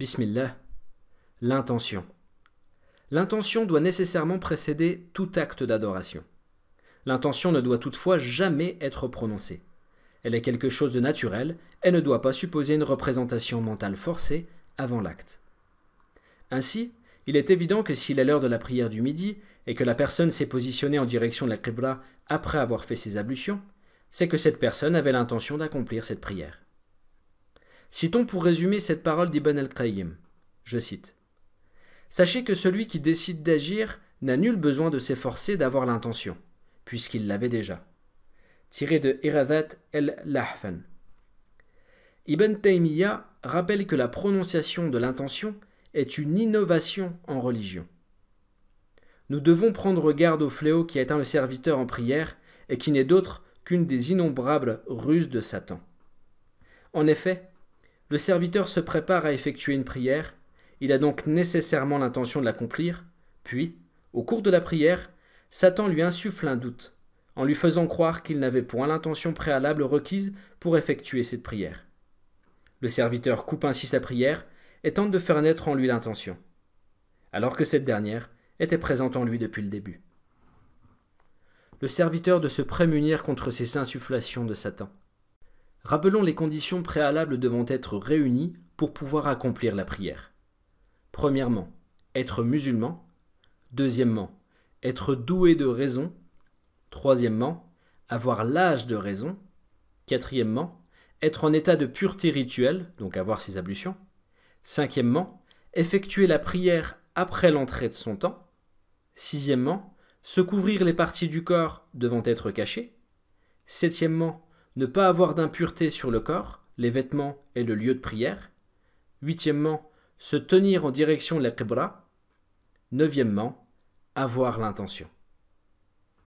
Bismillah, l'intention. L'intention doit nécessairement précéder tout acte d'adoration. L'intention ne doit toutefois jamais être prononcée. Elle est quelque chose de naturel et ne doit pas supposer une représentation mentale forcée avant l'acte. Ainsi, il est évident que s'il est l'heure de la prière du midi et que la personne s'est positionnée en direction de la Qibla après avoir fait ses ablutions, c'est que cette personne avait l'intention d'accomplir cette prière. Citons pour résumer cette parole d'Ibn al-Qayyim. Je cite Sachez que celui qui décide d'agir n'a nul besoin de s'efforcer d'avoir l'intention, puisqu'il l'avait déjà. Tiré de Iradat el-Lahfan. Ibn Taymiyyah rappelle que la prononciation de l'intention est une innovation en religion. Nous devons prendre garde au fléau qui atteint le serviteur en prière et qui n'est d'autre qu'une des innombrables ruses de Satan. En effet, le serviteur se prépare à effectuer une prière, il a donc nécessairement l'intention de l'accomplir, puis, au cours de la prière, Satan lui insuffle un doute, en lui faisant croire qu'il n'avait point l'intention préalable requise pour effectuer cette prière. Le serviteur coupe ainsi sa prière et tente de faire naître en lui l'intention, alors que cette dernière était présente en lui depuis le début. Le serviteur de se prémunir contre ces insufflations de Satan. Rappelons les conditions préalables devant être réunies pour pouvoir accomplir la prière. Premièrement, être musulman. Deuxièmement, être doué de raison. Troisièmement, avoir l'âge de raison. Quatrièmement, être en état de pureté rituelle, donc avoir ses ablutions. Cinquièmement, effectuer la prière après l'entrée de son temps. Sixièmement, se couvrir les parties du corps devant être cachées. Septièmement, ne pas avoir d'impureté sur le corps, les vêtements et le lieu de prière. Huitièmement, se tenir en direction de la qibra. Neuvièmement, avoir l'intention.